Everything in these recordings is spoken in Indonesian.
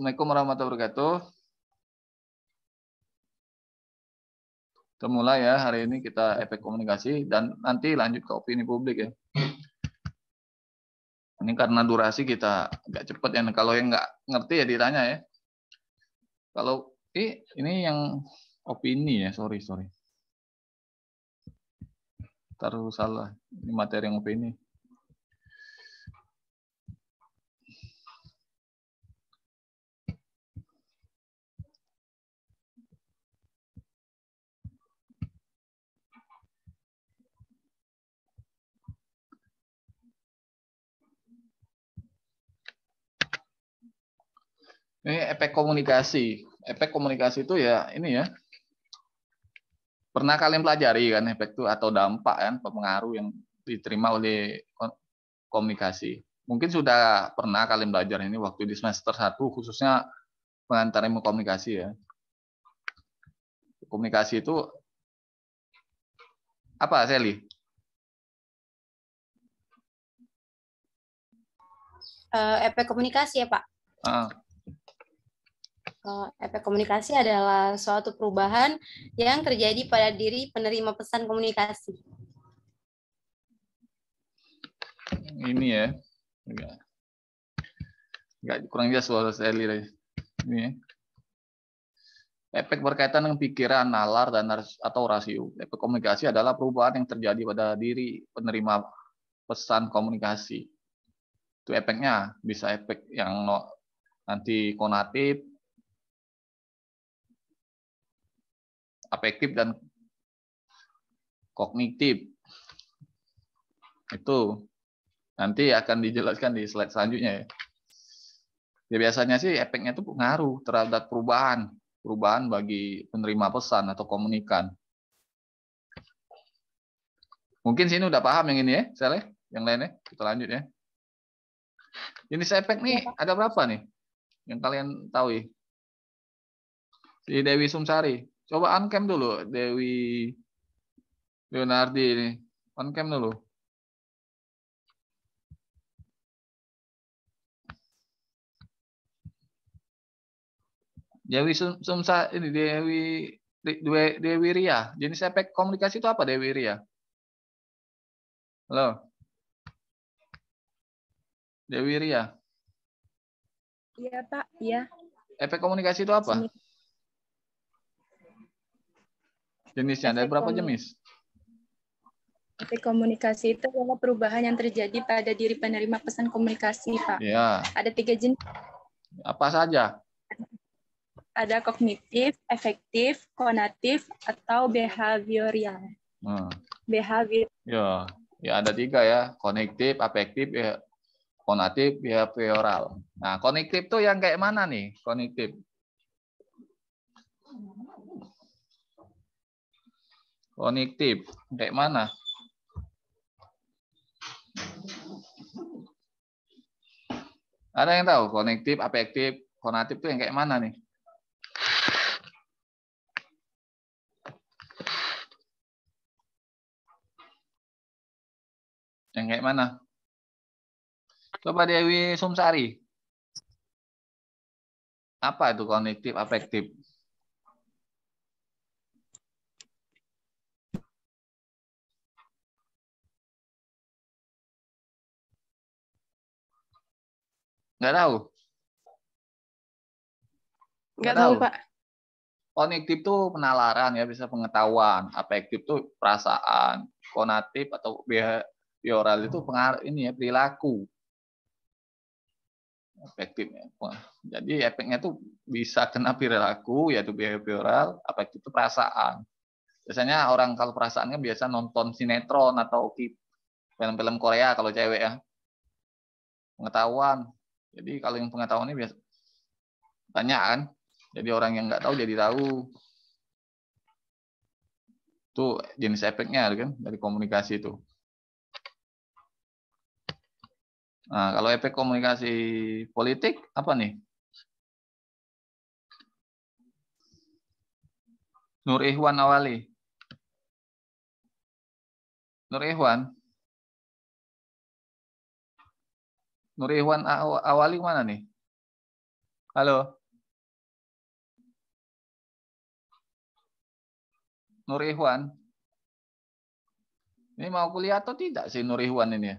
Assalamualaikum warahmatullahi wabarakatuh. Kita ya hari ini kita efek komunikasi dan nanti lanjut ke opini publik ya. Ini karena durasi kita agak cepat ya. Nah, kalau yang nggak ngerti ya ditanya ya. Kalau eh, ini yang opini ya, sorry sorry. Taruh salah. Ini materi yang opini. Ini efek komunikasi. Efek komunikasi itu ya ini ya. Pernah kalian pelajari kan efek itu atau dampak kan pengaruh yang diterima oleh komunikasi. Mungkin sudah pernah kalian belajar ini waktu di semester 1 khususnya pengantar ilmu komunikasi ya. Komunikasi itu apa, Sally? Uh, efek komunikasi ya, Pak. Uh, Eh, efek komunikasi adalah suatu perubahan yang terjadi pada diri penerima pesan komunikasi. Ini ya, nggak kurang jelas suara saya lihat Ini ya. Efek berkaitan dengan pikiran, nalar, dan atau rasio. Efek komunikasi adalah perubahan yang terjadi pada diri penerima pesan komunikasi. Itu efeknya bisa efek yang nanti konatif, afektif dan kognitif. Itu nanti akan dijelaskan di slide selanjutnya ya. Ya biasanya sih efeknya itu pengaruh terhadap perubahan, perubahan bagi penerima pesan atau komunikan. Mungkin sini udah paham yang ini ya, Sel Yang lainnya kita lanjut ya. Jenis efek nih iya, ada berapa nih? Yang kalian tahu ya? Si Dewi Sumsari. Coba uncam dulu Dewi Leonardi ini. Uncam dulu. Dewi Sumsa ini Dewi Dewi, Dewi Ria. Jenis efek komunikasi itu apa Dewi Ria? Halo. Dewi Ria. Iya, Pak. Iya. Efek komunikasi itu apa? Sini. Jenisnya ada berapa jenis? Efek komunikasi itu adalah perubahan yang terjadi pada diri penerima pesan komunikasi, Pak. Ya. Ada tiga jenis. Apa saja? Ada kognitif, efektif, konatif, atau behavioral. Hmm. Behavior. Ya, ya ada tiga ya. Konektif, afektif, ya. konatif, behavioral. Nah, konektif tuh yang kayak mana nih? Konektif. Konektif. Kayak mana? Ada yang tahu konektif, afektif, konatif itu yang kayak mana nih? Yang kayak mana? Coba Dewi Sumsari. Apa itu konektif, afektif? Nggak tahu. Nggak tahu, Pak. Konektif tuh penalaran ya, bisa pengetahuan. Afektif tuh perasaan. Konatif atau behavioral itu pengaruh ini ya, perilaku. ya Jadi efeknya tuh bisa kena perilaku, yaitu behavioral, afektif itu perasaan. Biasanya orang kalau perasaannya kan biasa nonton sinetron atau film-film Korea kalau cewek ya. Pengetahuan, jadi kalau yang pengetahuannya biasa tanya kan. Jadi orang yang nggak tahu jadi tahu. Itu jenis efeknya kan, kan dari komunikasi itu. Nah, kalau efek komunikasi politik apa nih? Nur Ihwan Awali. Nur Ihwan, Nur Ihwan awali mana nih? Halo. Nur Ihwan? Ini mau kuliah atau tidak sih Nur Ihwan ini? Ya?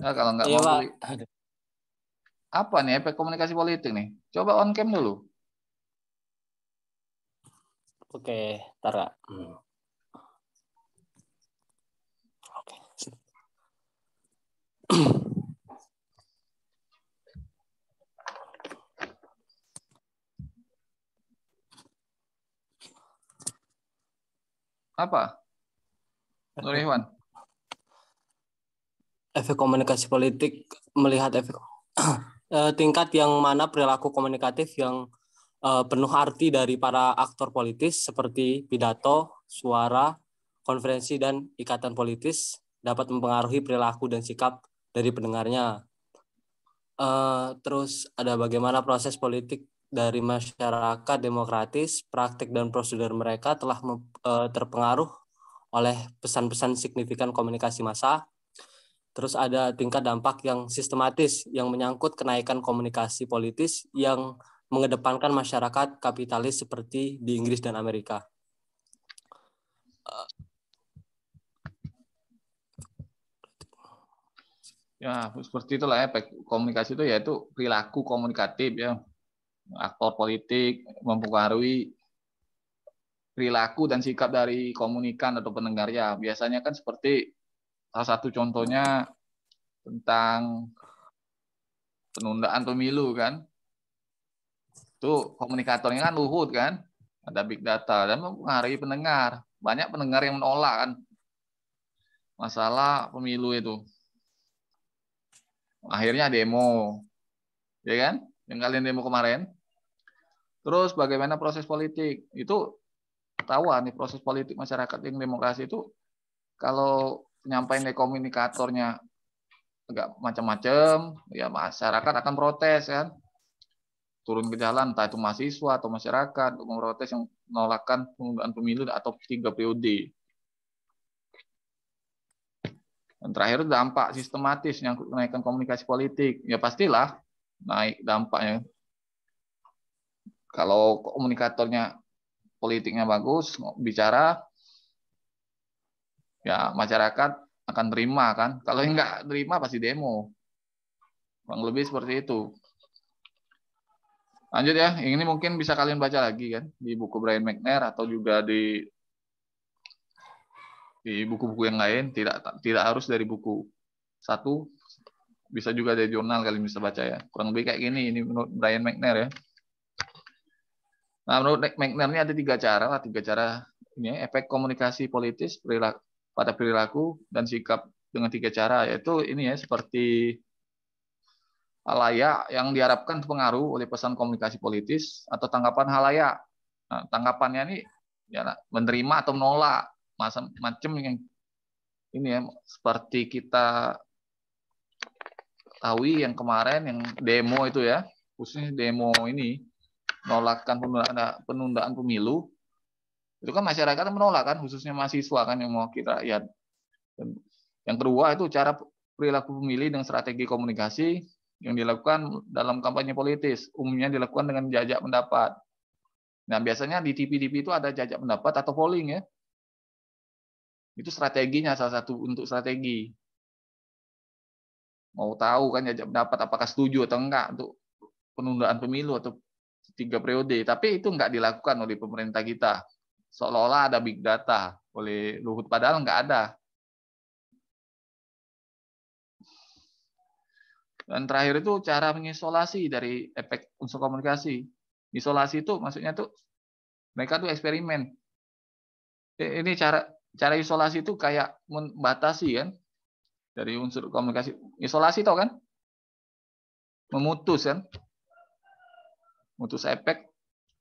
Nah, kalau nggak iya, mau kuliah. Apa nih efek komunikasi politik nih? Coba on cam dulu. Oke, Tara. Hmm. Apa? Nur Efek komunikasi politik melihat efek eh, tingkat yang mana perilaku komunikatif yang eh, penuh arti dari para aktor politis seperti pidato, suara, konferensi dan ikatan politis dapat mempengaruhi perilaku dan sikap dari pendengarnya. Uh, terus ada bagaimana proses politik dari masyarakat demokratis, praktik dan prosedur mereka telah uh, terpengaruh oleh pesan-pesan signifikan komunikasi massa. Terus ada tingkat dampak yang sistematis yang menyangkut kenaikan komunikasi politis yang mengedepankan masyarakat kapitalis seperti di Inggris dan Amerika. Eh, Ya, seperti itulah efek komunikasi itu yaitu perilaku komunikatif ya. Aktor politik mempengaruhi perilaku dan sikap dari komunikan atau pendengarnya. Biasanya kan seperti salah satu contohnya tentang penundaan pemilu kan. Itu komunikatornya kan Luhut kan. Ada big data dan mempengaruhi pendengar. Banyak pendengar yang menolak kan masalah pemilu itu. Akhirnya demo. Ya kan? Yang kalian demo kemarin. Terus bagaimana proses politik? Itu ketahuan nih proses politik masyarakat yang demokrasi itu kalau penyampaian komunikatornya agak macam-macam, ya masyarakat akan protes kan. Turun ke jalan entah itu mahasiswa atau masyarakat untuk memprotes yang menolakkan penundaan pemilu atau tiga periode. Dan terakhir dampak sistematis yang kenaikan komunikasi politik. Ya pastilah naik dampaknya. Kalau komunikatornya politiknya bagus, bicara, ya masyarakat akan terima kan. Kalau nggak terima pasti demo. Kurang lebih seperti itu. Lanjut ya, ini mungkin bisa kalian baca lagi kan di buku Brian McNair atau juga di di buku-buku yang lain tidak tidak harus dari buku satu bisa juga dari jurnal kalian bisa baca ya kurang lebih kayak gini ini menurut Brian McNair ya nah menurut McNair ini ada tiga cara lah tiga cara ini efek komunikasi politis perilaku, pada perilaku dan sikap dengan tiga cara yaitu ini ya seperti halayak yang diharapkan pengaruh oleh pesan komunikasi politis atau tanggapan halayak. Nah, tanggapannya ini ya, menerima atau menolak macam-macam yang ini ya seperti kita tahu yang kemarin yang demo itu ya khususnya demo ini menolakkan penundaan, penundaan pemilu itu kan masyarakat menolak kan khususnya mahasiswa kan yang mau kita lihat yang kedua itu cara perilaku pemilih dan strategi komunikasi yang dilakukan dalam kampanye politis umumnya dilakukan dengan jajak pendapat nah biasanya di TV-TV itu ada jajak pendapat atau polling ya itu strateginya salah satu untuk strategi. Mau tahu kan ya dapat apakah setuju atau enggak untuk penundaan pemilu atau tiga periode. Tapi itu enggak dilakukan oleh pemerintah kita. Seolah-olah ada big data oleh Luhut padahal enggak ada. Dan terakhir itu cara mengisolasi dari efek unsur komunikasi. Isolasi itu maksudnya tuh mereka tuh eksperimen. Eh, ini cara cara isolasi itu kayak membatasi kan dari unsur komunikasi. Isolasi tau kan? Memutus kan? Memutus efek.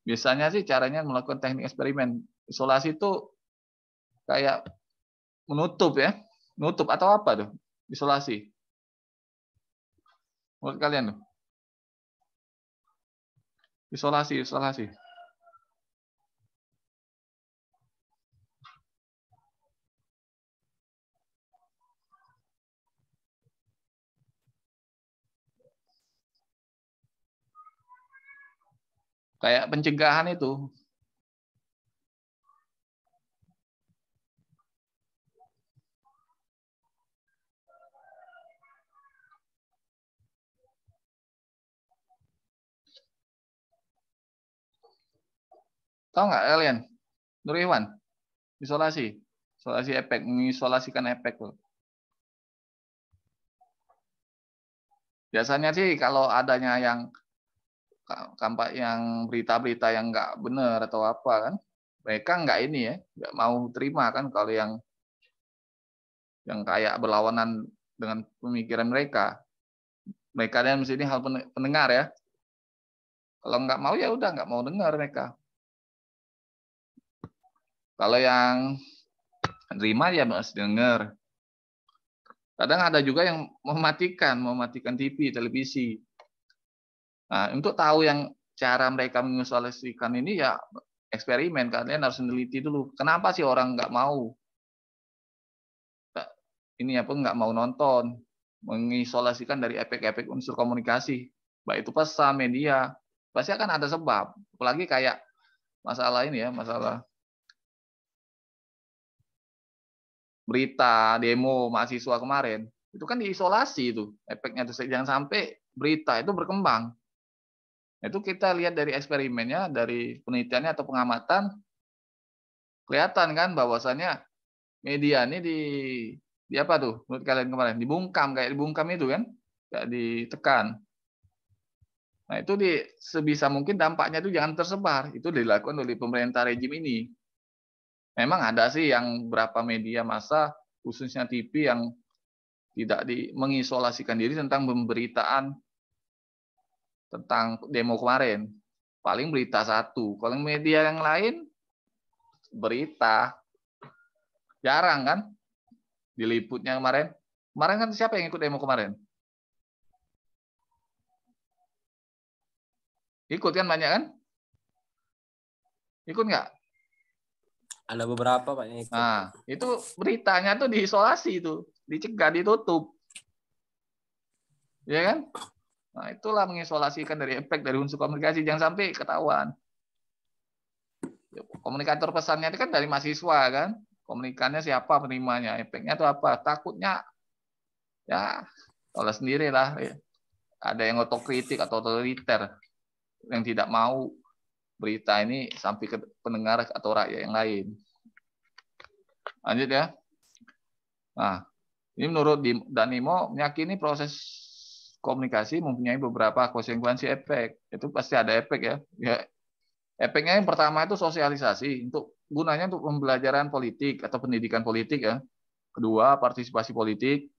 Biasanya sih caranya melakukan teknik eksperimen. Isolasi itu kayak menutup ya. nutup atau apa tuh? Isolasi. Menurut kalian tuh? Isolasi, isolasi. Kayak pencegahan itu. Tahu nggak kalian? Nur Iwan, isolasi. Isolasi efek, mengisolasikan efek. Loh. Biasanya sih kalau adanya yang kampak yang berita-berita yang nggak benar atau apa kan mereka nggak ini ya nggak mau terima kan kalau yang yang kayak berlawanan dengan pemikiran mereka mereka yang mesti ini hal pendengar ya kalau nggak mau ya udah nggak mau dengar mereka kalau yang terima ya harus dengar kadang ada juga yang mematikan mematikan TV televisi Nah, untuk tahu yang cara mereka menginstalisasikan ini ya eksperimen. Kalian harus meneliti dulu. Kenapa sih orang nggak mau? Ini apa nggak mau nonton? Mengisolasikan dari efek-efek unsur komunikasi. Baik itu pesan, media. Pasti akan ada sebab. Apalagi kayak masalah ini ya, masalah berita, demo mahasiswa kemarin. Itu kan diisolasi itu efeknya. itu Jangan sampai berita itu berkembang itu kita lihat dari eksperimennya, dari penelitiannya atau pengamatan, kelihatan kan bahwasannya media ini di, di apa tuh menurut kalian kemarin? Dibungkam, kayak dibungkam itu kan? Kayak ditekan. Nah itu di, sebisa mungkin dampaknya itu jangan tersebar. Itu dilakukan oleh pemerintah rejim ini. Memang ada sih yang berapa media masa, khususnya TV yang tidak di, mengisolasikan diri tentang pemberitaan tentang demo kemarin paling berita satu kalau media yang lain berita jarang kan diliputnya kemarin kemarin kan siapa yang ikut demo kemarin ikut kan banyak kan ikut nggak ada beberapa pak yang ikut nah itu beritanya tuh diisolasi itu dicegah ditutup ya kan Nah, itulah mengisolasikan dari efek dari unsur komunikasi. Jangan sampai ketahuan. Ya, komunikator pesannya itu kan dari mahasiswa kan. Komunikannya siapa penerimanya, efeknya itu apa. Takutnya ya oleh sendiri lah. Ya. Ada yang otokritik atau otoriter yang tidak mau berita ini sampai ke pendengar atau rakyat yang lain. Lanjut ya. Nah, ini menurut Danimo meyakini proses komunikasi mempunyai beberapa konsekuensi efek. Itu pasti ada efek ya. ya. Efeknya yang pertama itu sosialisasi untuk gunanya untuk pembelajaran politik atau pendidikan politik ya. Kedua, partisipasi politik.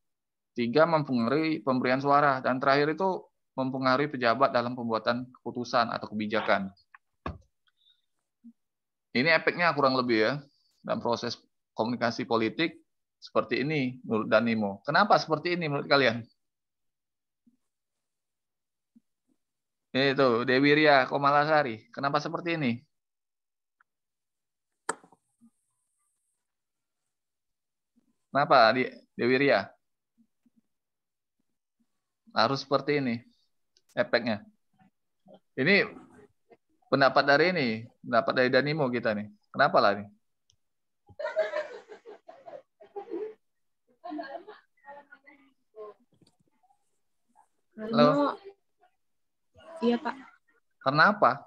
Tiga, mempengaruhi pemberian suara dan terakhir itu mempengaruhi pejabat dalam pembuatan keputusan atau kebijakan. Ini efeknya kurang lebih ya dalam proses komunikasi politik seperti ini menurut Danimo. Kenapa seperti ini menurut kalian? Itu Dewi Ria Komalasari. Kenapa seperti ini? Kenapa Dewi Ria? Harus seperti ini efeknya. Ini pendapat dari ini, pendapat dari Danimo kita nih. Kenapa lah ini? Halo. Iya, Pak. Karena apa?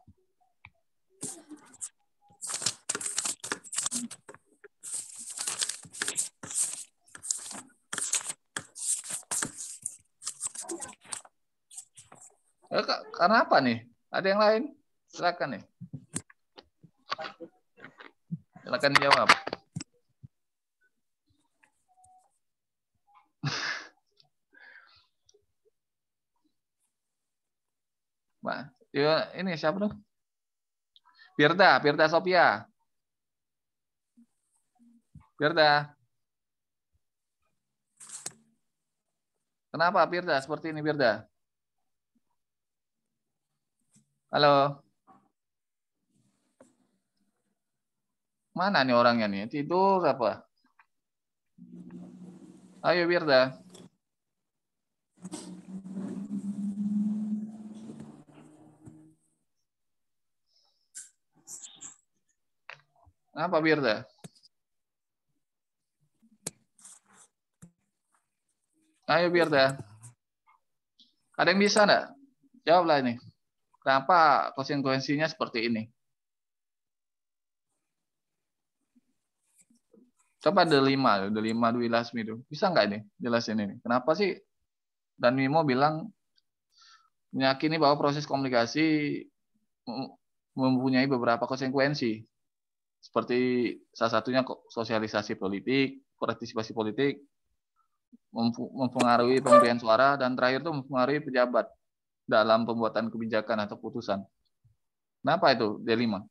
Eh, karena apa nih? Ada yang lain? Silakan nih. Silakan jawab. Mbak. Ya, ini siapa tuh? Pirta, Pirta Sophia. Pirta. Kenapa Pirda seperti ini Pirda? Halo. Mana nih orangnya nih? Tidur apa? Ayo Pirta. Kenapa Wirda? Ayo Wirda. Ada yang bisa enggak? Jawablah ini. Kenapa konsekuensinya seperti ini? Coba delima, delima Dwi Lasmi itu. Bisa nggak ini jelasin ini? Kenapa sih dan Mimo bilang meyakini bahwa proses komunikasi mempunyai beberapa konsekuensi seperti salah satunya sosialisasi politik, partisipasi politik, mempengaruhi pemberian suara, dan terakhir itu mempengaruhi pejabat dalam pembuatan kebijakan atau putusan. Kenapa itu D5?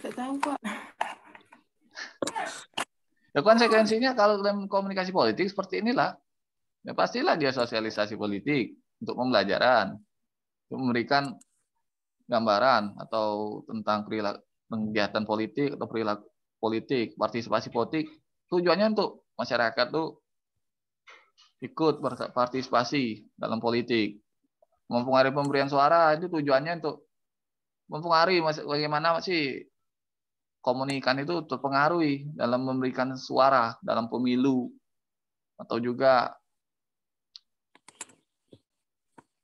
Tidak tahu, Pak. Ya konsekuensinya kalau dalam komunikasi politik seperti inilah. Ya pastilah dia sosialisasi politik untuk pembelajaran. Untuk memberikan gambaran atau tentang perilaku kegiatan politik atau perilaku politik, partisipasi politik, tujuannya untuk masyarakat tuh ikut berpartisipasi dalam politik. Mempengaruhi pemberian suara itu tujuannya untuk mempengaruhi bagaimana sih komunikan itu terpengaruhi dalam memberikan suara dalam pemilu atau juga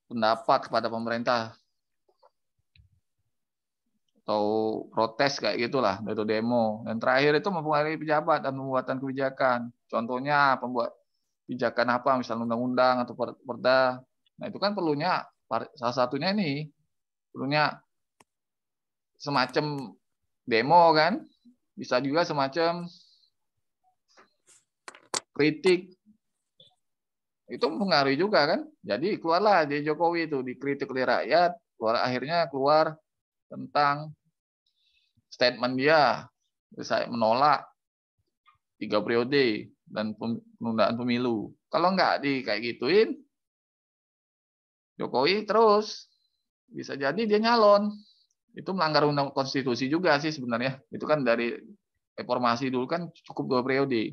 pendapat kepada pemerintah atau protes kayak gitulah itu demo dan terakhir itu mempengaruhi pejabat dan pembuatan kebijakan contohnya pembuat kebijakan apa misalnya undang-undang atau perda nah itu kan perlunya salah satunya ini perlunya semacam demo kan bisa juga semacam kritik itu mempengaruhi juga kan jadi keluarlah dia Jokowi itu dikritik oleh rakyat keluar akhirnya keluar tentang statement dia. Saya menolak tiga periode dan penundaan pemilu. Kalau nggak di kayak gituin, Jokowi terus bisa jadi dia nyalon. Itu melanggar undang konstitusi juga sih sebenarnya. Itu kan dari reformasi dulu kan cukup dua periode.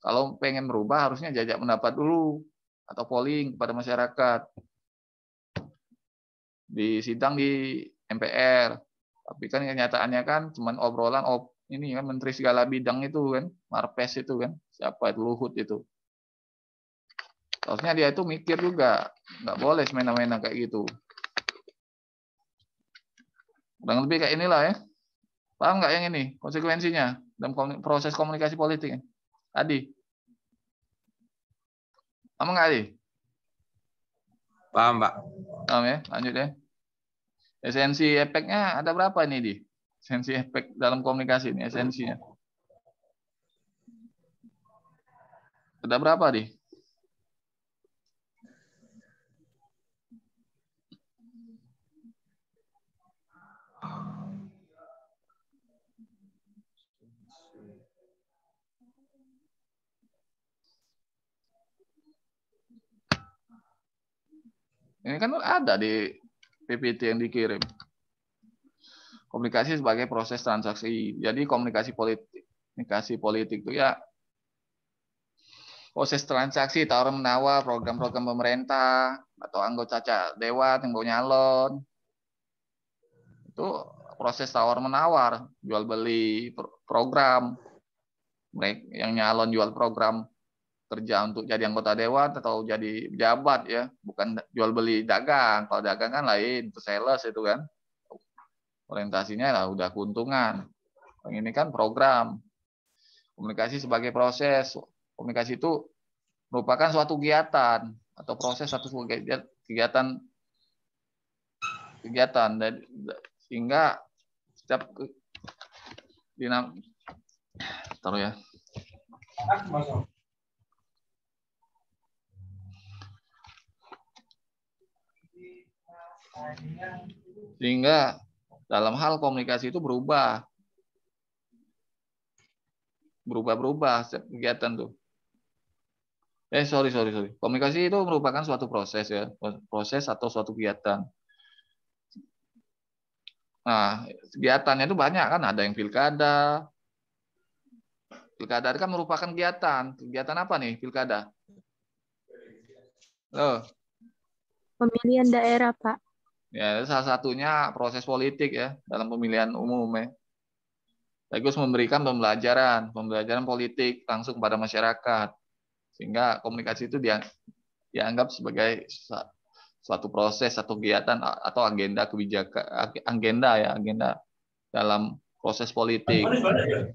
Kalau pengen merubah harusnya jajak pendapat dulu atau polling kepada masyarakat. Di sidang di MPR. Tapi kan kenyataannya kan cuman obrolan ob, ini kan menteri segala bidang itu kan, Marpes itu kan, siapa itu Luhut itu. Harusnya dia itu mikir juga, nggak boleh semena-mena kayak gitu. Kurang lebih kayak inilah ya. Paham nggak yang ini konsekuensinya dalam proses komunikasi politik? Ya? Adi, paham nggak Adi? Paham, Pak. Paham ya, lanjut ya. Esensi efeknya ada berapa ini Di? Esensi efek dalam komunikasi ini, esensinya. Ada berapa, Di? Ini kan ada di PPT yang dikirim. Komunikasi sebagai proses transaksi. Jadi komunikasi politik, komunikasi politik itu ya proses transaksi tawar menawar program-program pemerintah atau anggota dewan yang mau nyalon itu proses tawar menawar jual beli program mereka yang nyalon jual program kerja untuk jadi anggota dewan atau jadi pejabat ya, bukan jual beli dagang. Kalau dagang kan lain, itu sales itu kan. Orientasinya lah udah keuntungan. Yang ini kan program. Komunikasi sebagai proses. Komunikasi itu merupakan suatu kegiatan atau proses satu kegiatan kegiatan dan sehingga setiap dinam taruh ya. Sehingga dalam hal komunikasi itu berubah. Berubah-berubah setiap kegiatan tuh. Eh, sorry, sorry, sorry. Komunikasi itu merupakan suatu proses ya. Proses atau suatu kegiatan. Nah, kegiatannya itu banyak kan. Ada yang pilkada. Pilkada itu kan merupakan kegiatan. Kegiatan apa nih pilkada? Loh. Pemilihan daerah, Pak. Ya, salah satunya proses politik ya dalam pemilihan umum ya. Sekaligus memberikan pembelajaran, pembelajaran politik langsung kepada masyarakat. Sehingga komunikasi itu dia dianggap sebagai suatu proses atau kegiatan atau agenda kebijakan agenda ya, agenda dalam proses politik. Ya.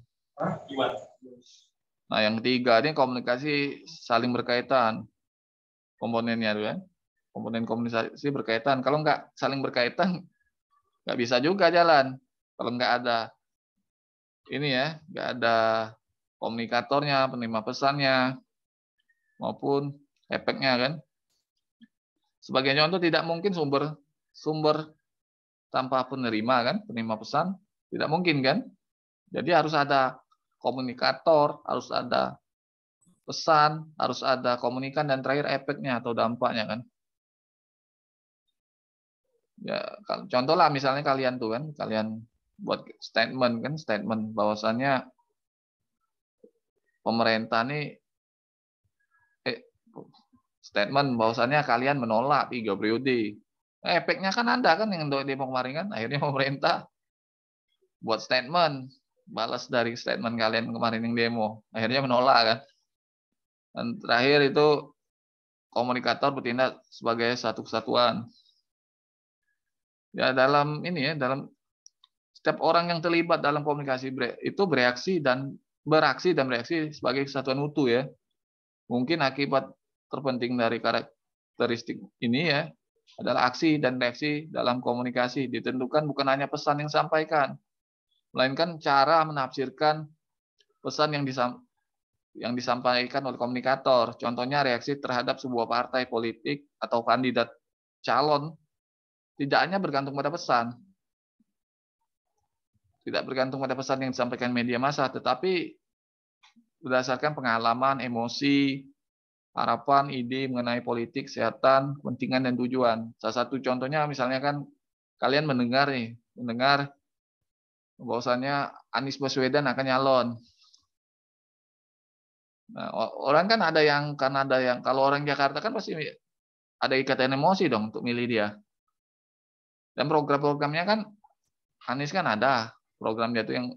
Nah, yang ketiga ini komunikasi saling berkaitan komponennya ya komponen komunikasi berkaitan. Kalau nggak saling berkaitan, nggak bisa juga jalan. Kalau nggak ada ini ya, nggak ada komunikatornya, penerima pesannya, maupun efeknya kan. Sebagai contoh tidak mungkin sumber sumber tanpa penerima kan, penerima pesan tidak mungkin kan. Jadi harus ada komunikator, harus ada pesan, harus ada komunikan dan terakhir efeknya atau dampaknya kan ya contoh lah misalnya kalian tuh kan kalian buat statement kan statement bahwasannya pemerintah nih eh, statement bahwasannya kalian menolak tiga periode nah, eh, efeknya kan anda kan yang doa demo kemarin kan akhirnya pemerintah buat statement balas dari statement kalian kemarin yang demo akhirnya menolak kan dan terakhir itu komunikator bertindak sebagai satu kesatuan ya dalam ini ya dalam setiap orang yang terlibat dalam komunikasi itu bereaksi dan beraksi dan bereaksi sebagai kesatuan utuh ya mungkin akibat terpenting dari karakteristik ini ya adalah aksi dan reaksi dalam komunikasi ditentukan bukan hanya pesan yang disampaikan melainkan cara menafsirkan pesan yang disampaikan yang disampaikan oleh komunikator. Contohnya reaksi terhadap sebuah partai politik atau kandidat calon tidak hanya bergantung pada pesan. Tidak bergantung pada pesan yang disampaikan media massa, tetapi berdasarkan pengalaman, emosi, harapan, ide mengenai politik, kesehatan, kepentingan, dan tujuan. Salah satu contohnya misalnya kan kalian mendengar nih, mendengar bahwasannya Anies Baswedan akan nyalon. Nah, orang kan ada yang karena ada yang kalau orang Jakarta kan pasti ada ikatan emosi dong untuk milih dia. Dan program-programnya kan Anies kan ada program dia tuh yang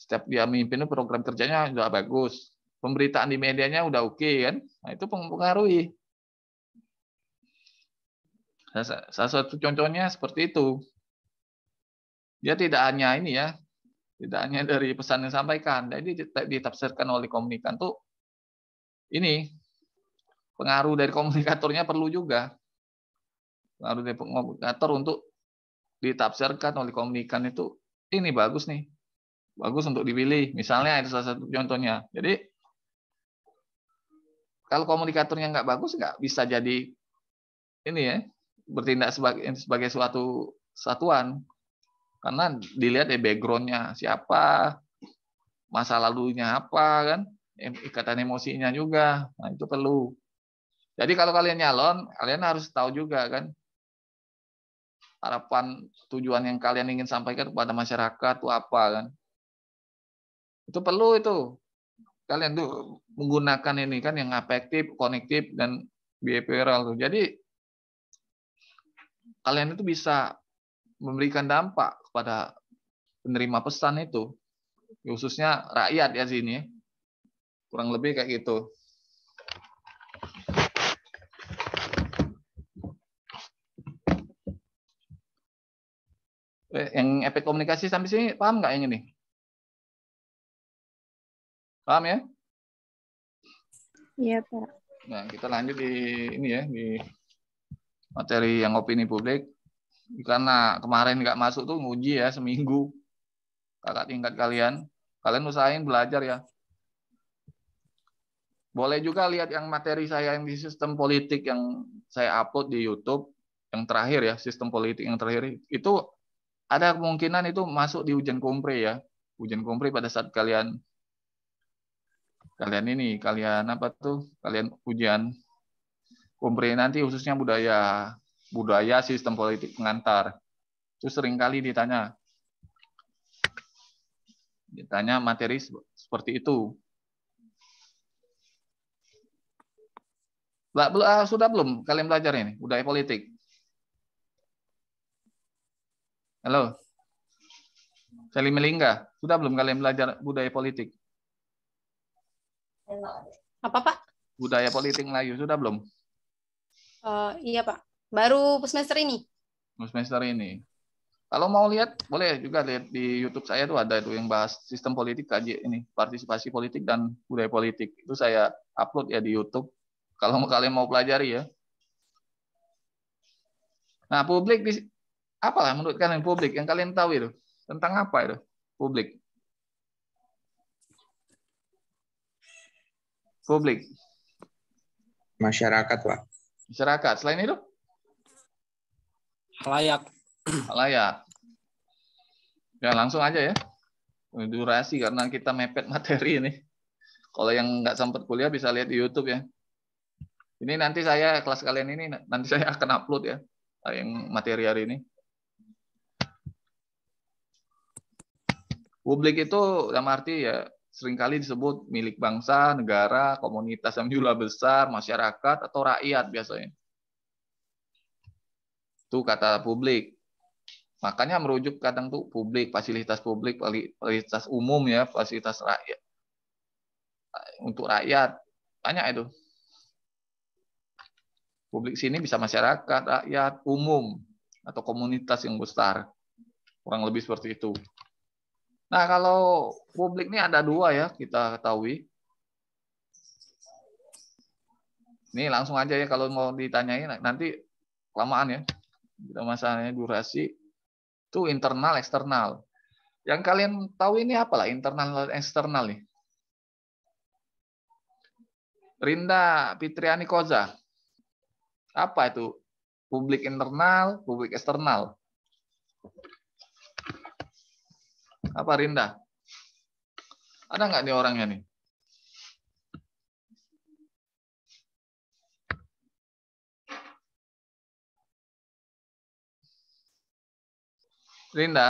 setiap dia memimpin program kerjanya sudah bagus. Pemberitaan di medianya udah oke okay, kan? Nah, itu mempengaruhi. Salah satu contohnya seperti itu. Dia tidak hanya ini ya, tidak hanya dari pesan yang disampaikan, jadi ditafsirkan oleh komunikan tuh ini pengaruh dari komunikatornya perlu juga pengaruh dari komunikator untuk ditafsirkan oleh komunikan itu ini bagus nih. Bagus untuk dipilih. Misalnya itu salah satu contohnya. Jadi kalau komunikatornya nggak bagus nggak bisa jadi ini ya bertindak sebagai sebagai suatu satuan karena dilihat ya backgroundnya siapa masa lalunya apa kan ikatan emosinya juga nah itu perlu jadi kalau kalian nyalon kalian harus tahu juga kan harapan tujuan yang kalian ingin sampaikan kepada masyarakat itu apa kan itu perlu itu kalian tuh menggunakan ini kan yang afektif, konektif dan behavioral tuh. Jadi kalian itu bisa memberikan dampak kepada penerima pesan itu. Khususnya rakyat ya sini. Ya. Kurang lebih kayak gitu. Eh, yang efek komunikasi sampai sini paham nggak yang ini? Paham ya? Iya, Pak. Nah, kita lanjut di ini ya, di materi yang opini publik. Karena kemarin nggak masuk tuh nguji ya seminggu. Kakak tingkat kalian. Kalian usahain belajar ya. Boleh juga lihat yang materi saya yang di sistem politik yang saya upload di YouTube yang terakhir ya sistem politik yang terakhir itu ada kemungkinan itu masuk di hujan kompre ya. Hujan kompre pada saat kalian kalian ini, kalian apa tuh? Kalian ujian kompre nanti khususnya budaya budaya sistem politik pengantar. Itu seringkali ditanya. Ditanya materi seperti itu. Ah, sudah belum kalian belajar ini budaya politik? Halo. Sally Melingga, sudah belum kalian belajar budaya politik? Apa, Pak? Budaya politik Melayu, sudah belum? Uh, iya, Pak. Baru semester ini. Semester ini. Kalau mau lihat, boleh juga lihat di YouTube saya tuh ada itu yang bahas sistem politik kaji ini, partisipasi politik dan budaya politik. Itu saya upload ya di YouTube. Kalau kalian mau pelajari ya. Nah, publik di apalah menurut kalian publik yang kalian tahu itu tentang apa itu publik publik masyarakat pak masyarakat selain itu layak layak ya langsung aja ya durasi karena kita mepet materi ini kalau yang nggak sempat kuliah bisa lihat di YouTube ya ini nanti saya kelas kalian ini nanti saya akan upload ya yang materi hari ini Publik itu dalam arti ya seringkali disebut milik bangsa, negara, komunitas yang jumlah besar, masyarakat, atau rakyat biasanya. Itu kata publik. Makanya merujuk kadang tuh publik, fasilitas publik, fasilitas umum ya, fasilitas rakyat. Untuk rakyat, banyak itu. Publik sini bisa masyarakat, rakyat, umum, atau komunitas yang besar. Kurang lebih seperti itu. Nah, kalau publik ini ada dua ya kita ketahui. Ini langsung aja ya kalau mau ditanyain nanti kelamaan ya. Kita masalahnya durasi itu internal eksternal. Yang kalian tahu ini apalah internal dan eksternal nih? Rinda Fitriani Koza. Apa itu? Publik internal, publik eksternal. apa Rinda? Ada nggak nih orangnya nih? Rinda.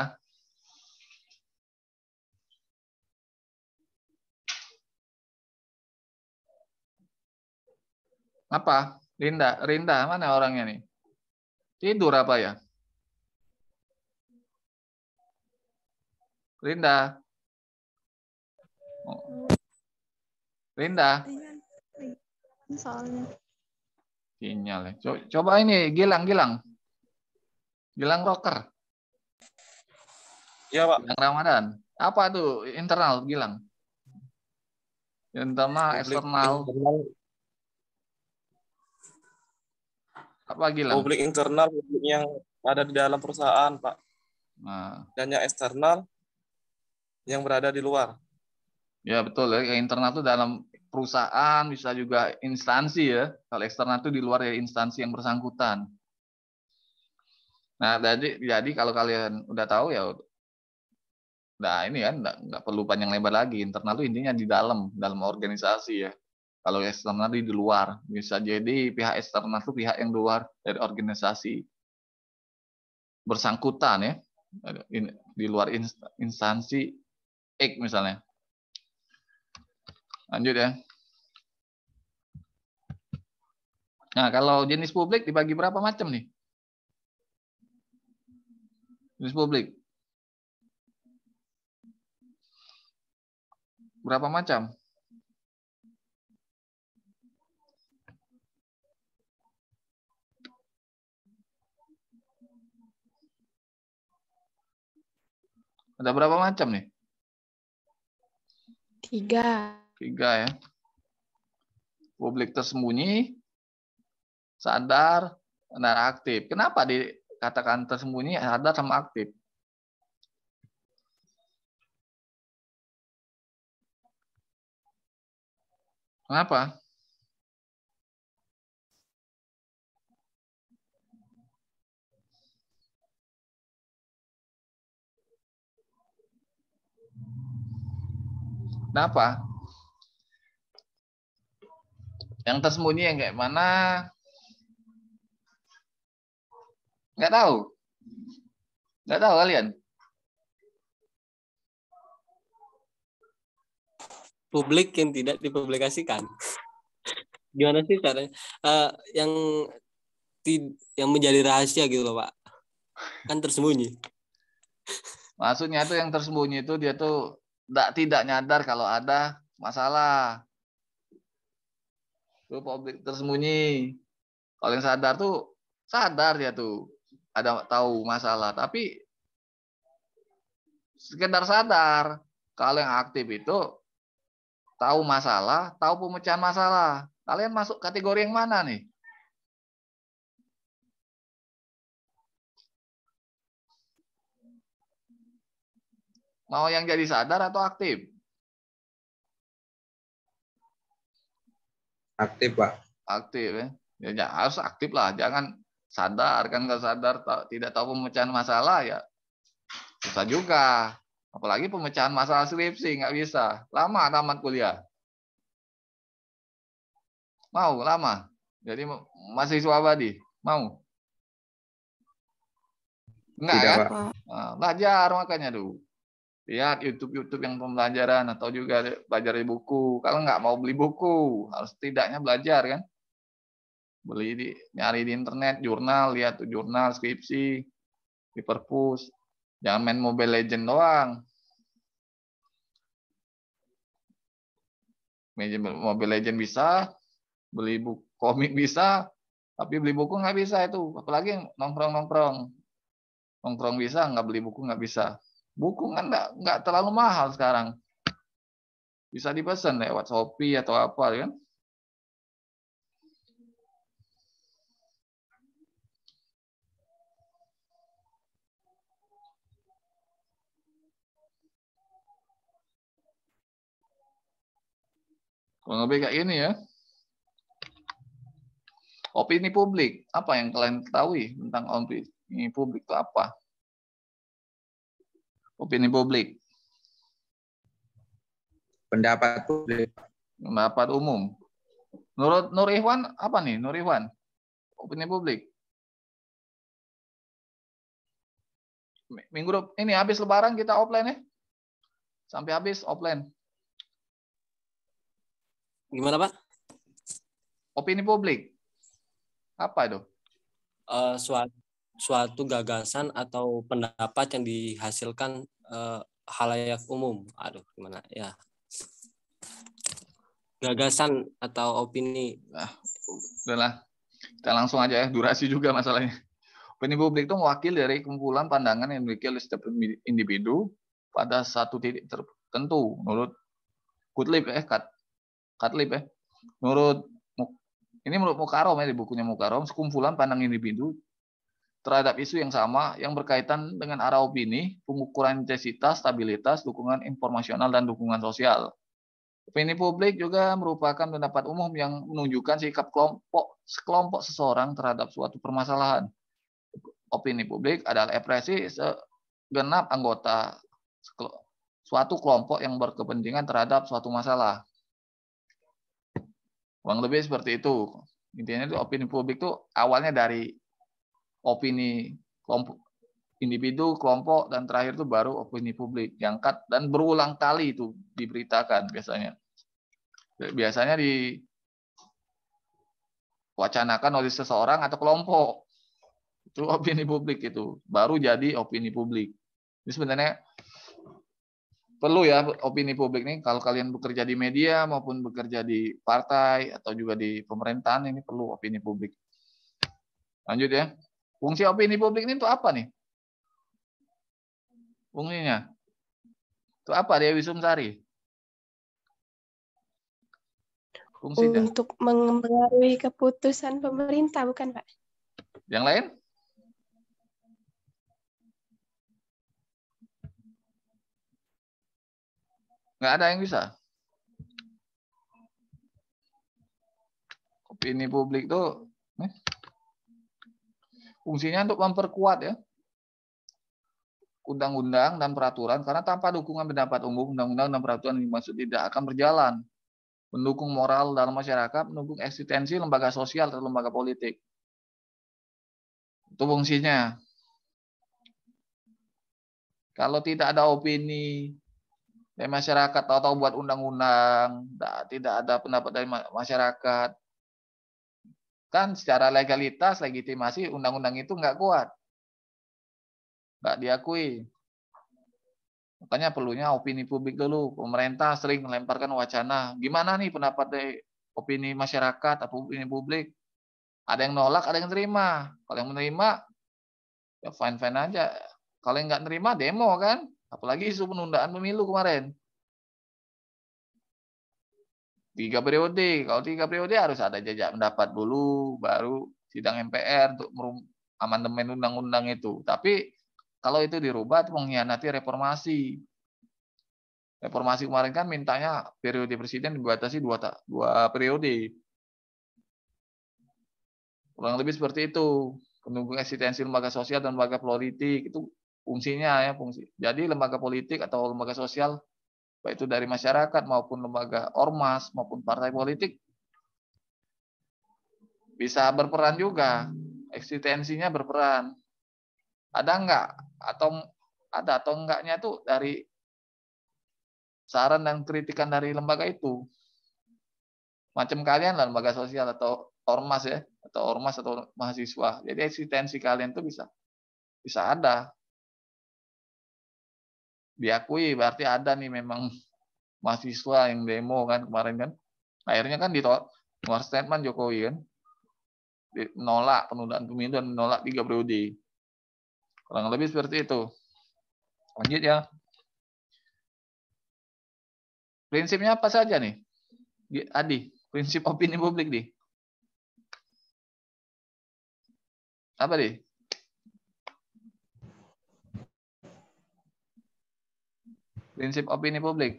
Apa? Rinda, Rinda mana orangnya nih? Tidur apa ya? Rinda, Rinda, Soalnya. Ya. Coba, ini Gilang, Gilang. Gilang Rocker. Iya, Pak. Gilang Ramadan. Apa tuh internal Gilang? Internal, eksternal. Apa Gilang? Publik internal publik yang ada di dalam perusahaan, Pak. Nah. Dan yang eksternal yang berada di luar. Ya betul ya, internal itu dalam perusahaan bisa juga instansi ya. Kalau eksternal itu di luar ya instansi yang bersangkutan. Nah, jadi jadi kalau kalian udah tahu ya Nah, ini kan nggak, nggak perlu panjang lebar lagi. Internal itu intinya di dalam, dalam organisasi ya. Kalau eksternal itu di luar, bisa jadi pihak eksternal itu pihak yang luar dari organisasi bersangkutan ya, di luar instansi X misalnya. Lanjut ya. Nah, kalau jenis publik dibagi berapa macam nih? Jenis publik. Berapa macam? Ada berapa macam nih? Tiga. Tiga ya. Publik tersembunyi, sadar, dan aktif. Kenapa dikatakan tersembunyi, sadar, sama aktif? Kenapa? Kenapa? Yang tersembunyi yang kayak mana? Nggak tahu. Nggak tahu kalian? Publik yang tidak dipublikasikan. Gimana sih caranya? Uh, yang yang menjadi rahasia gitu loh, Pak. Kan tersembunyi. Maksudnya tuh yang tersembunyi itu dia tuh tidak tidak nyadar kalau ada masalah. Grup objek tersembunyi. Kalau yang sadar tuh sadar ya tuh ada tahu masalah, tapi sekedar sadar. Kalau yang aktif itu tahu masalah, tahu pemecahan masalah. Kalian masuk kategori yang mana nih? Mau yang jadi sadar atau aktif? Aktif, Pak. Aktif ya. ya, ya harus aktif lah, jangan sadar kan nggak sadar tidak tahu pemecahan masalah ya Bisa juga. Apalagi pemecahan masalah skripsi nggak bisa. Lama tamat kuliah. Mau lama. Jadi mahasiswa abadi mau. Enggak Tidak, kan? Pak. Nah, belajar makanya dulu lihat YouTube-YouTube yang pembelajaran atau juga belajar di buku. Kalau nggak mau beli buku, harus tidaknya belajar kan. Beli di nyari di internet, jurnal, lihat tuh jurnal, skripsi, di perpus. Jangan main Mobile Legend doang. Mobile Legend bisa, beli buku komik bisa, tapi beli buku nggak bisa itu. Apalagi nongkrong-nongkrong. Nongkrong bisa, nggak beli buku nggak bisa. Buku kan nggak nggak terlalu mahal sekarang. Bisa dipesan lewat Shopee atau apa ya kan. Kurang lebih kayak gini ya. Opini publik, apa yang kalian ketahui tentang opini publik itu apa? opini publik pendapat publik pendapat umum menurut Nur Ihwan, apa nih Nur Ihwan? opini publik minggu ini habis lebaran kita offline ya sampai habis offline gimana pak opini publik apa itu uh, eh, suatu suatu gagasan atau pendapat yang dihasilkan uh, halayak umum. Aduh, gimana ya? Gagasan atau opini. Nah, udahlah. Kita langsung aja ya, durasi juga masalahnya. Opini publik itu mewakili dari kumpulan pandangan yang dimiliki oleh setiap individu pada satu titik tertentu menurut Kutlip eh ya, Kat Katlip eh ya. menurut ini menurut Mukarom ya di bukunya Mukarom sekumpulan pandang individu terhadap isu yang sama yang berkaitan dengan arah opini, pengukuran intensitas, stabilitas, dukungan informasional, dan dukungan sosial. Opini publik juga merupakan pendapat umum yang menunjukkan sikap kelompok sekelompok seseorang terhadap suatu permasalahan. Opini publik adalah ekspresi segenap anggota suatu kelompok yang berkepentingan terhadap suatu masalah. Kurang lebih seperti itu. Intinya itu opini publik itu awalnya dari opini kelompok individu, kelompok, dan terakhir itu baru opini publik diangkat dan berulang kali itu diberitakan biasanya. Biasanya di wacanakan oleh seseorang atau kelompok itu opini publik itu baru jadi opini publik. Ini sebenarnya perlu ya opini publik nih kalau kalian bekerja di media maupun bekerja di partai atau juga di pemerintahan ini perlu opini publik. Lanjut ya. Fungsi opini publik ini untuk apa nih? Fungsinya. Itu apa Dewi Sumsari? Fungsinya. Untuk mempengaruhi keputusan pemerintah, bukan Pak? Yang lain? Nggak ada yang bisa. Opini publik tuh Fungsinya untuk memperkuat ya undang-undang dan peraturan karena tanpa dukungan pendapat umum undang-undang dan peraturan ini dimaksud tidak akan berjalan mendukung moral dalam masyarakat mendukung eksistensi lembaga sosial atau lembaga politik itu fungsinya kalau tidak ada opini dari masyarakat atau buat undang-undang tidak ada pendapat dari masyarakat kan secara legalitas legitimasi undang-undang itu nggak kuat nggak diakui makanya perlunya opini publik dulu pemerintah sering melemparkan wacana gimana nih pendapat dari opini masyarakat atau opini publik ada yang nolak ada yang terima kalau yang menerima ya fine fine aja kalau yang nggak nerima demo kan apalagi isu penundaan pemilu kemarin tiga periode. Kalau tiga periode harus ada jajak pendapat dulu, baru sidang MPR untuk amandemen undang-undang itu. Tapi kalau itu dirubah itu mengkhianati reformasi. Reformasi kemarin kan mintanya periode presiden dibatasi dua, dua periode. Kurang lebih seperti itu. Pendukung eksistensi lembaga sosial dan lembaga politik itu fungsinya ya fungsi. Jadi lembaga politik atau lembaga sosial baik itu dari masyarakat maupun lembaga ormas maupun partai politik bisa berperan juga eksistensinya berperan ada enggak atau ada atau enggaknya tuh dari saran dan kritikan dari lembaga itu macam kalian lah lembaga sosial atau ormas ya atau ormas atau mahasiswa jadi eksistensi kalian tuh bisa bisa ada diakui berarti ada nih memang mahasiswa yang demo kan kemarin kan akhirnya kan di luar statement Jokowi kan menolak penundaan pemilu dan menolak tiga periode kurang lebih seperti itu lanjut ya prinsipnya apa saja nih Adi prinsip opini publik nih apa deh Prinsip opini publik.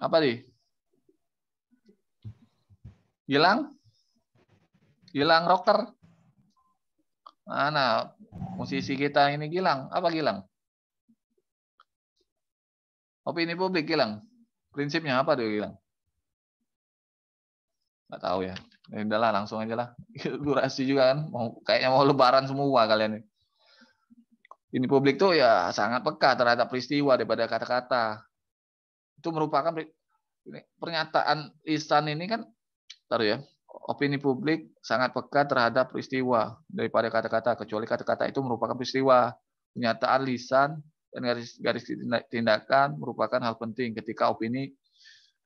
Apa di Hilang? hilang rocker. Mana musisi kita ini hilang Apa hilang Opini publik hilang Prinsipnya apa tuh hilang Nggak tahu ya. Ya udahlah langsung aja lah. Durasi juga kan. kayaknya mau lebaran semua kalian ini ini publik tuh ya sangat peka terhadap peristiwa daripada kata-kata. Itu merupakan pernyataan Ihsan ini kan taruh ya. Opini publik sangat peka terhadap peristiwa daripada kata-kata kecuali kata-kata itu merupakan peristiwa. Pernyataan lisan dan garis garis tindakan merupakan hal penting ketika opini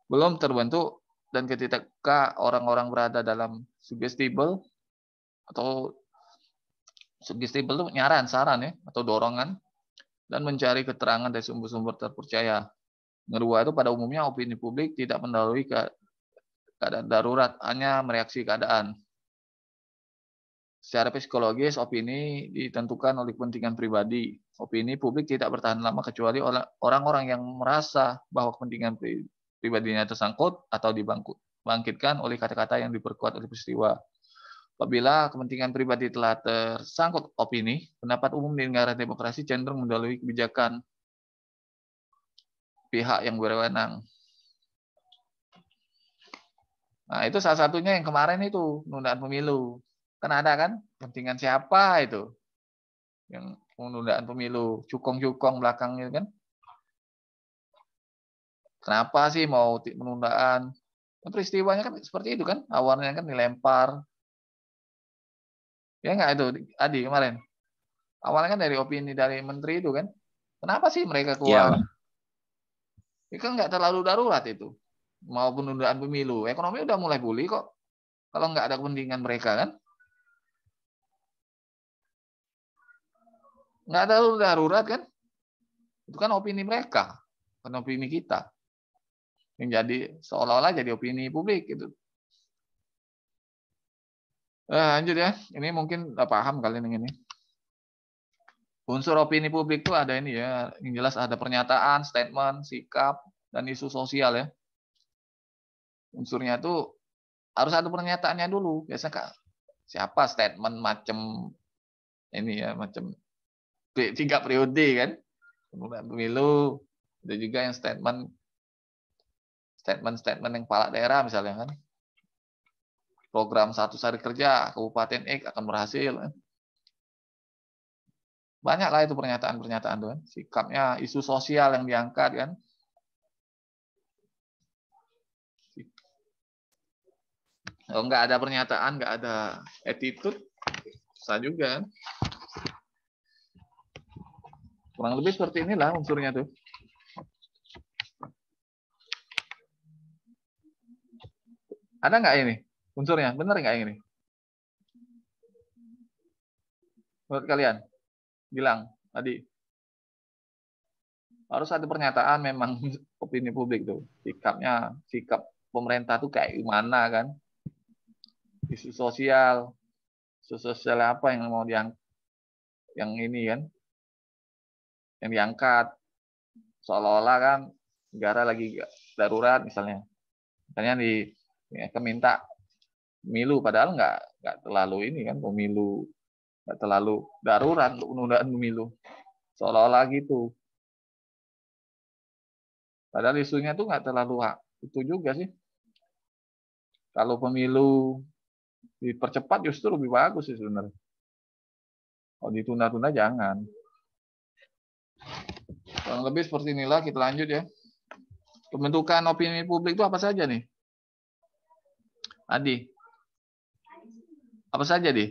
belum terbentuk dan ketika orang-orang berada dalam sugestible atau suggestible itu nyaran, saran ya, atau dorongan, dan mencari keterangan dari sumber-sumber terpercaya. Kedua itu pada umumnya opini publik tidak mendahului keadaan darurat, hanya mereaksi keadaan. Secara psikologis, opini ditentukan oleh kepentingan pribadi. Opini publik tidak bertahan lama kecuali orang-orang yang merasa bahwa kepentingan pribadinya tersangkut atau dibangkitkan oleh kata-kata yang diperkuat oleh peristiwa Apabila kepentingan pribadi telah tersangkut opini, pendapat umum di negara demokrasi cenderung mendahului kebijakan pihak yang berwenang. Nah, itu salah satunya yang kemarin itu, penundaan pemilu. Kan ada kan, kepentingan siapa itu? Yang penundaan pemilu, cukong-cukong belakang itu kan. Kenapa sih mau menundaan? Kan peristiwanya kan seperti itu kan, awalnya kan dilempar, Ya enggak itu Adi kemarin. Awalnya kan dari opini dari menteri itu kan. Kenapa sih mereka ya. keluar? Ya. Itu kan enggak terlalu darurat itu. Mau penundaan pemilu, ekonomi udah mulai pulih kok. Kalau enggak ada kepentingan mereka kan. Nggak terlalu darurat kan. Itu kan opini mereka, bukan opini kita. Yang jadi seolah-olah jadi opini publik gitu. Nah, lanjut ya. Ini mungkin nggak paham kalian yang ini. Unsur opini publik itu ada ini ya. Yang jelas ada pernyataan, statement, sikap, dan isu sosial ya. Unsurnya itu harus ada pernyataannya dulu. Biasanya kak, siapa statement macam ini ya, macam tiga periode kan. Pemilu, ada juga yang statement statement-statement yang kepala daerah misalnya kan program satu hari kerja Kabupaten X akan berhasil. Kan? Banyaklah itu pernyataan-pernyataan tuh kan? Sikapnya isu sosial yang diangkat kan. Kalau nggak ada pernyataan, nggak ada attitude, susah juga. Kan? Kurang lebih seperti inilah unsurnya tuh. Ada nggak ini? unsurnya. Benar nggak ini? Menurut kalian? Bilang tadi. Harus ada pernyataan memang opini publik tuh. Sikapnya, sikap pemerintah tuh kayak gimana kan? Isu sosial, isu sosial apa yang mau diangkat? Yang ini kan? Yang diangkat. Seolah-olah kan negara lagi darurat misalnya. Misalnya di ya, minta pemilu padahal nggak nggak terlalu ini kan pemilu nggak terlalu darurat penundaan pemilu seolah-olah gitu padahal isunya tuh nggak terlalu hak itu juga sih kalau pemilu dipercepat justru lebih bagus sih sebenarnya kalau ditunda-tunda jangan kurang lebih seperti inilah kita lanjut ya pembentukan opini publik itu apa saja nih Adi apa saja di?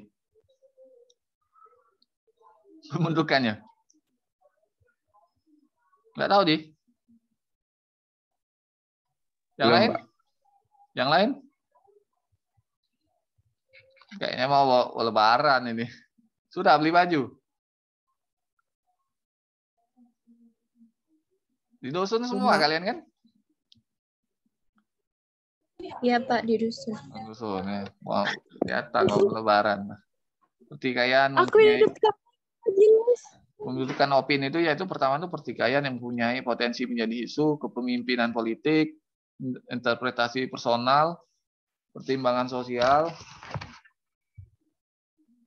Pembentukannya. nggak tahu di. Yang Belum, lain? Pak. Yang lain? Kayaknya mau lebaran ini. Sudah beli baju? Di dosen semua kalian kan? Iya Pak di dusun. Dusun ya. Wah ternyata kalau lebaran. Pertikaian. Aku ini hidup jelas. Membutuhkan opini itu yaitu pertama itu pertikaian yang mempunyai potensi menjadi isu kepemimpinan politik, interpretasi personal, pertimbangan sosial,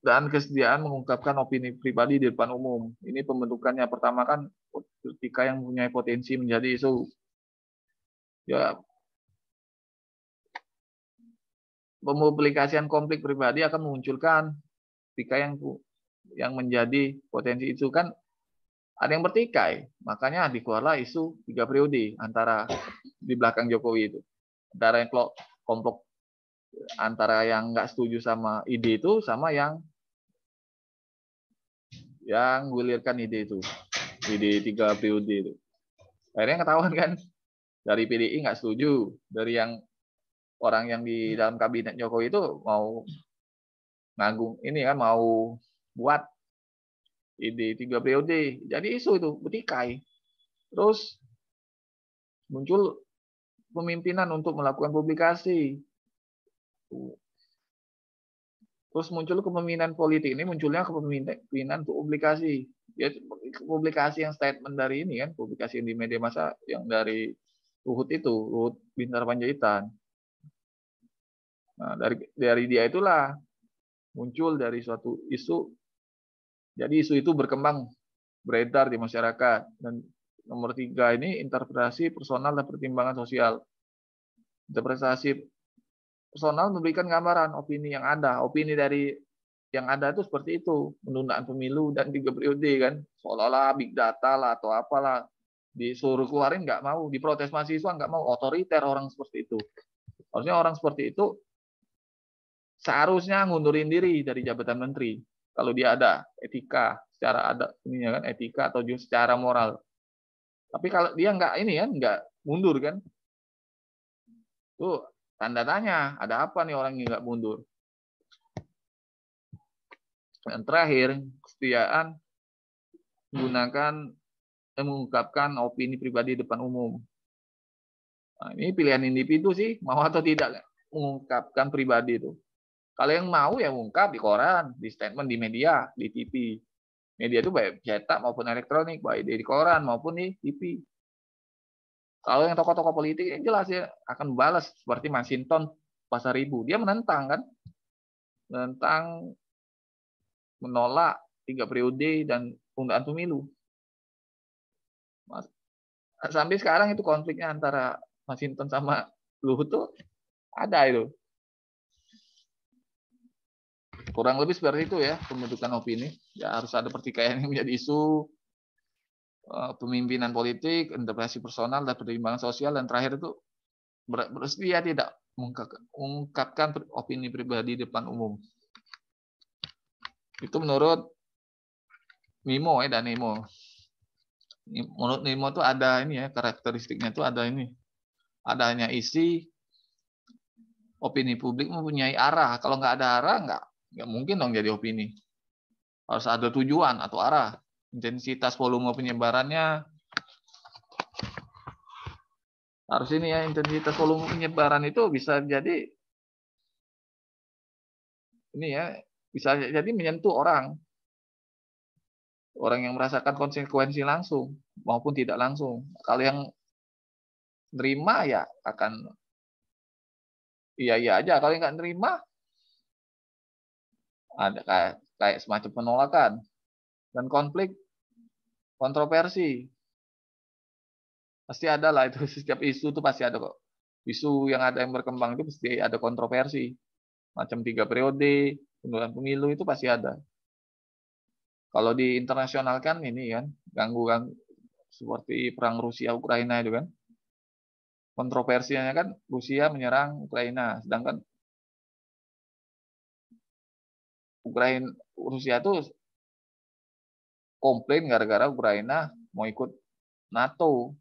dan kesediaan mengungkapkan opini pribadi di depan umum. Ini pembentukannya pertama kan ketika yang mempunyai potensi menjadi isu. Ya, Pemublikasian konflik pribadi akan memunculkan tika yang yang menjadi potensi itu kan ada yang bertikai. Makanya dikeluarlah isu tiga periode antara di belakang Jokowi itu. Antara yang kelompok antara yang nggak setuju sama ide itu sama yang yang gulirkan ide itu ide tiga periode itu akhirnya ketahuan kan dari PDI nggak setuju dari yang orang yang di hmm. dalam kabinet Jokowi itu mau nganggung ini kan mau buat ide tiga periode jadi isu itu betikai terus muncul pemimpinan untuk melakukan publikasi terus muncul kepemimpinan politik ini munculnya kepemimpinan untuk publikasi ya publikasi yang statement dari ini kan publikasi yang di media masa yang dari Luhut itu Luhut Bintar Panjaitan Nah, dari dari dia itulah muncul dari suatu isu. Jadi isu itu berkembang, beredar di masyarakat. Dan nomor tiga ini interpretasi personal dan pertimbangan sosial. Interpretasi personal memberikan gambaran opini yang ada, opini dari yang ada itu seperti itu penundaan pemilu dan tiga periode kan seolah-olah big data lah atau apalah disuruh keluarin nggak mau diprotes mahasiswa nggak mau otoriter orang seperti itu harusnya orang seperti itu seharusnya ngundurin diri dari jabatan menteri kalau dia ada etika secara ada ini ya kan etika atau juga secara moral. Tapi kalau dia nggak ini kan nggak mundur kan, tuh tanda tanya ada apa nih orang yang nggak mundur. Dan terakhir kesetiaan menggunakan eh, mengungkapkan opini pribadi depan umum. Nah, ini pilihan individu sih mau atau tidak mengungkapkan pribadi itu. Kalau yang mau ya ungkap di koran, di statement di media, di TV. Media itu baik cetak maupun elektronik, baik di koran maupun di TV. Kalau yang tokoh-tokoh politik ya jelas ya akan balas seperti Masinton pasar ribu, Dia menentang kan? Menentang menolak tiga periode dan undangan pemilu. Mas, sampai sekarang itu konfliknya antara Masinton sama Luhut tuh ada itu. Kurang lebih seperti itu ya pembentukan opini. Ya harus ada pertikaian yang menjadi isu eh, pemimpinan politik, interpretasi personal dan pertimbangan sosial dan terakhir itu berarti bersedia tidak mengungkapkan opini pribadi di depan umum. Itu menurut Mimo ya dan Nemo. Menurut Nemo itu ada ini ya karakteristiknya itu ada ini. Adanya isi opini publik mempunyai arah. Kalau nggak ada arah nggak Nggak mungkin dong jadi opini. Harus ada tujuan atau arah. Intensitas volume penyebarannya harus ini ya intensitas volume penyebaran itu bisa jadi ini ya bisa jadi menyentuh orang orang yang merasakan konsekuensi langsung maupun tidak langsung kalau yang nerima ya akan iya iya aja kalau yang nggak nerima ada kayak kayak semacam penolakan dan konflik kontroversi pasti ada lah itu setiap isu itu pasti ada kok isu yang ada yang berkembang itu pasti ada kontroversi macam tiga periode penundaan pemilu itu pasti ada kalau di internasional kan ini kan ganggu seperti perang Rusia Ukraina itu kan kontroversinya kan Rusia menyerang Ukraina sedangkan Ukraina Rusia tuh komplain gara-gara Ukraina mau ikut NATO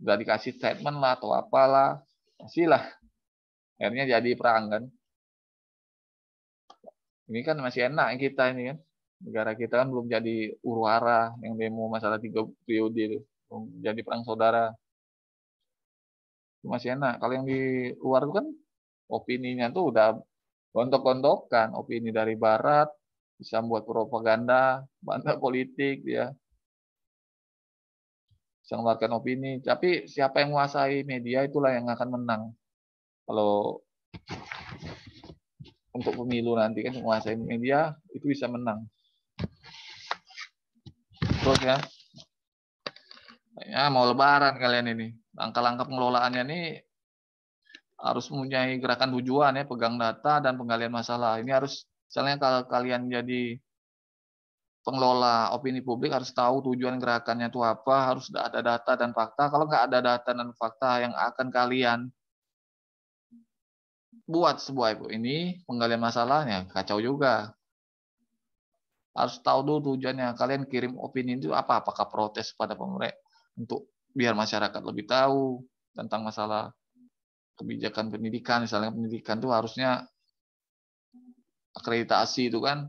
nggak dikasih statement lah atau apalah masih lah akhirnya jadi perang kan ini kan masih enak kita ini kan negara kita kan belum jadi uruara yang demo masalah tiga periode itu belum jadi perang saudara masih enak kalau yang di luar itu kan opininya tuh udah kontok-kontokan opini dari barat bisa membuat propaganda bantah politik ya bisa mengeluarkan opini tapi siapa yang menguasai media itulah yang akan menang kalau untuk pemilu nanti kan menguasai media itu bisa menang terus ya ya mau lebaran kalian ini langkah-langkah pengelolaannya ini harus mempunyai gerakan tujuan ya, pegang data dan penggalian masalah. Ini harus misalnya kalau kalian jadi pengelola opini publik harus tahu tujuan gerakannya itu apa, harus ada data dan fakta. Kalau nggak ada data dan fakta yang akan kalian buat sebuah ibu ini penggalian masalahnya kacau juga. Harus tahu dulu tujuannya. Kalian kirim opini itu apa? Apakah protes pada pemerintah untuk biar masyarakat lebih tahu tentang masalah kebijakan pendidikan misalnya pendidikan itu harusnya akreditasi itu kan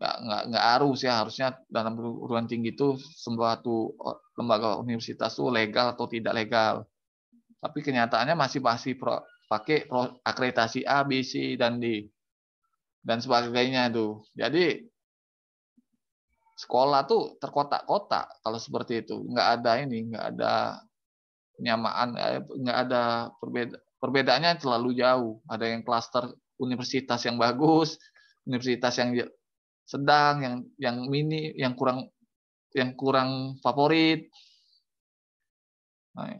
nggak nggak nggak harus ya harusnya dalam perguruan tinggi itu suatu lembaga universitas itu legal atau tidak legal tapi kenyataannya masih masih pro, pakai pro, akreditasi A B C dan D dan sebagainya itu jadi sekolah tuh terkotak-kotak kalau seperti itu nggak ada ini nggak ada penyamaan eh, nggak ada perbeda perbedaannya terlalu jauh ada yang klaster universitas yang bagus universitas yang sedang yang yang mini yang kurang yang kurang favorit nah,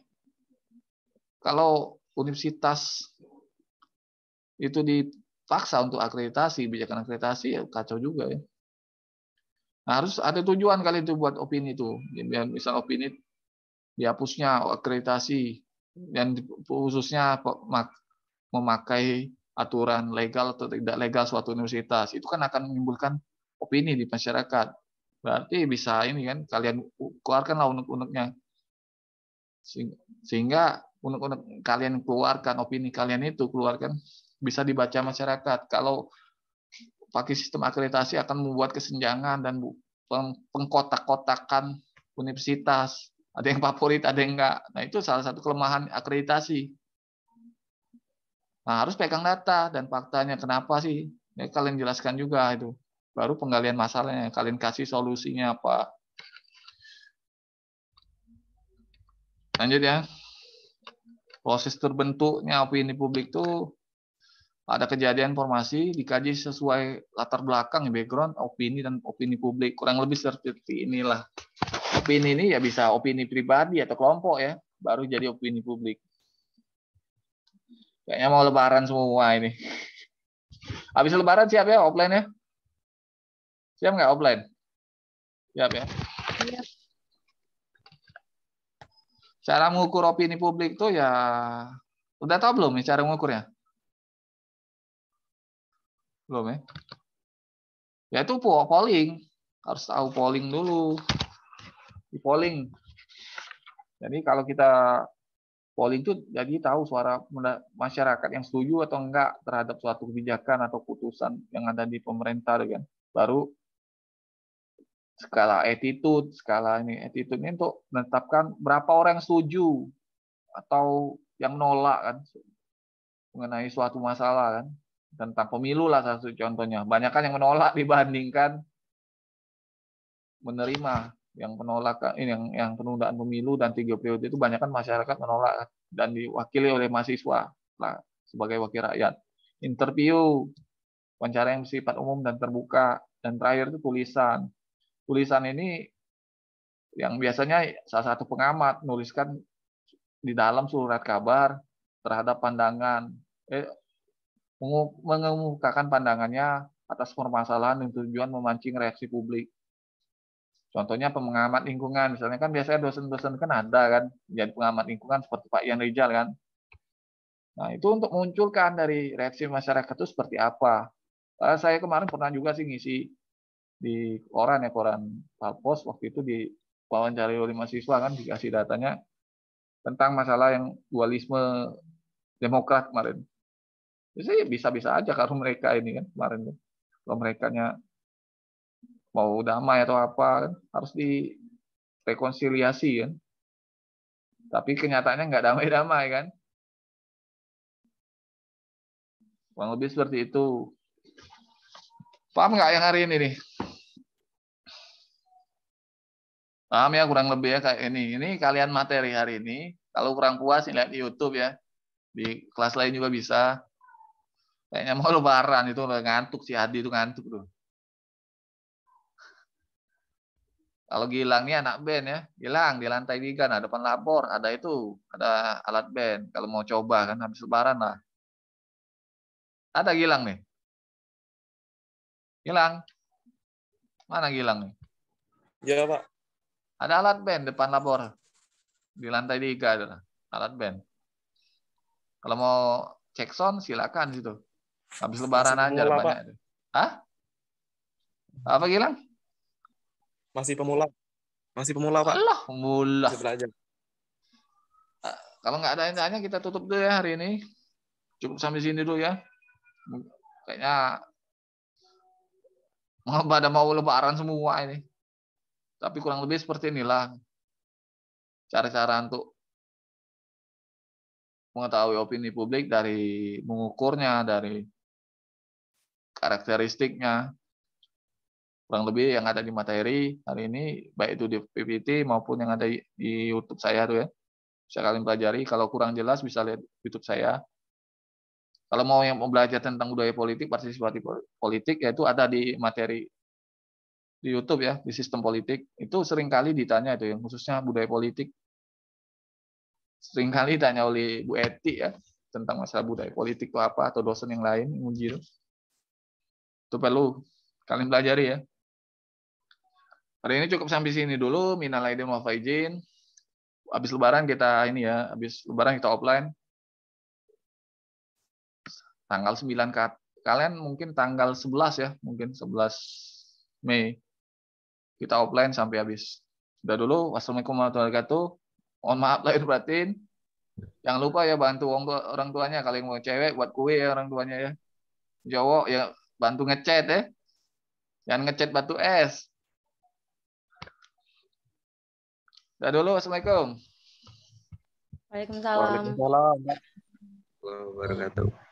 kalau universitas itu dipaksa untuk akreditasi kebijakan akreditasi ya kacau juga ya nah, harus ada tujuan kali itu buat opini itu misal opini dihapusnya akreditasi dan khususnya memakai aturan legal atau tidak legal suatu universitas itu kan akan menimbulkan opini di masyarakat berarti bisa ini kan kalian keluarkanlah unek-uneknya sehingga unek-unek kalian keluarkan opini kalian itu keluarkan bisa dibaca masyarakat kalau pakai sistem akreditasi akan membuat kesenjangan dan pengkotak-kotakan universitas ada yang favorit, ada yang enggak. Nah, itu salah satu kelemahan akreditasi. Nah, harus pegang data dan faktanya. Kenapa sih? Ya, kalian jelaskan juga itu. Baru penggalian masalahnya. Kalian kasih solusinya apa. Lanjut ya. Proses terbentuknya opini publik itu ada kejadian informasi dikaji sesuai latar belakang background opini dan opini publik kurang lebih seperti inilah Opini ini ya bisa opini pribadi atau kelompok ya, baru jadi opini publik. Kayaknya mau lebaran semua ini. Habis lebaran siap ya offline ya? Siap nggak offline? Siap ya? Cara mengukur opini publik tuh ya udah tau belum nih cara mengukurnya? Belum ya? Ya itu polling, harus tahu polling dulu di polling. Jadi kalau kita polling itu jadi tahu suara masyarakat yang setuju atau enggak terhadap suatu kebijakan atau putusan yang ada di pemerintah kan. Baru skala attitude, skala ini attitude ini untuk menetapkan berapa orang yang setuju atau yang menolak kan mengenai suatu masalah kan tentang pemilu lah satu contohnya. Banyak kan yang menolak dibandingkan menerima yang penolakan eh, yang yang penundaan pemilu dan tiga periode itu banyak kan masyarakat menolak kan, dan diwakili oleh mahasiswa lah sebagai wakil rakyat. Interview, wawancara yang bersifat umum dan terbuka, dan terakhir itu tulisan. Tulisan ini yang biasanya salah satu pengamat nuliskan di dalam surat kabar terhadap pandangan eh, mengemukakan pandangannya atas permasalahan dengan tujuan memancing reaksi publik. Contohnya pengamat lingkungan, misalnya kan biasanya dosen-dosen kan ada kan, jadi pengamat lingkungan seperti Pak Ian Rijal kan. Nah itu untuk munculkan dari reaksi masyarakat itu seperti apa. Ah, saya kemarin pernah juga sih ngisi di koran ya, koran Palpos, waktu itu di wawancara oleh mahasiswa kan dikasih datanya tentang masalah yang dualisme Demokrat kemarin. Jadi bisa-bisa aja kalau mereka ini kan kemarin. Kalau mereka mau damai atau apa kan, harus direkonsiliasi kan tapi kenyataannya nggak damai-damai kan kurang lebih seperti itu paham nggak yang hari ini nih paham ya kurang lebih ya kayak ini ini kalian materi hari ini kalau kurang puas lihat di YouTube ya di kelas lain juga bisa kayaknya mau lebaran itu ngantuk si Adi itu ngantuk tuh Kalau Gilang nih anak band ya, Gilang di lantai tiga, nah depan lapor ada itu, ada alat band. Kalau mau coba kan habis lebaran lah. Ada Gilang nih. Gilang, mana Gilang nih? Ya pak. Ada alat band depan lapor di lantai tiga ada alat band. Kalau mau cek sound silakan situ. Habis lebaran Masih aja banyak. Hah? Apa Gilang? Masih pemula. Masih pemula, Pak. Allah, pemula. Masih belajar. Ah, kalau nggak ada yang tanya, kita tutup dulu ya hari ini. Cukup sampai sini dulu ya. Kayaknya mau pada mau lebaran semua ini. Tapi kurang lebih seperti inilah cara-cara untuk mengetahui opini publik dari mengukurnya, dari karakteristiknya, kurang lebih yang ada di materi hari ini baik itu di PPT maupun yang ada di YouTube saya tuh ya bisa kalian pelajari kalau kurang jelas bisa lihat YouTube saya kalau mau yang mau belajar tentang budaya politik partisipasi politik yaitu ada di materi di YouTube ya di sistem politik itu seringkali ditanya itu yang khususnya budaya politik seringkali ditanya oleh Bu Eti ya tentang masalah budaya politik itu apa atau dosen yang lain nguji itu perlu kalian pelajari ya Hari ini cukup sampai sini dulu. Minal aidin wal faizin. Habis lebaran kita ini ya, habis lebaran kita offline. Tanggal 9 kalian mungkin tanggal 11 ya, mungkin 11 Mei. Kita offline sampai habis. Udah dulu. Wassalamualaikum warahmatullahi wabarakatuh. Mohon maaf lahir batin. Jangan lupa ya bantu orang tuanya kalian mau cewek buat kue ya orang tuanya ya. Jawa ya bantu ngechat ya. Jangan ngechat batu es. Dah dulu, Assalamualaikum. Waalaikumsalam. Waalaikumsalam. Waalaikumsalam. Waalaikumsalam.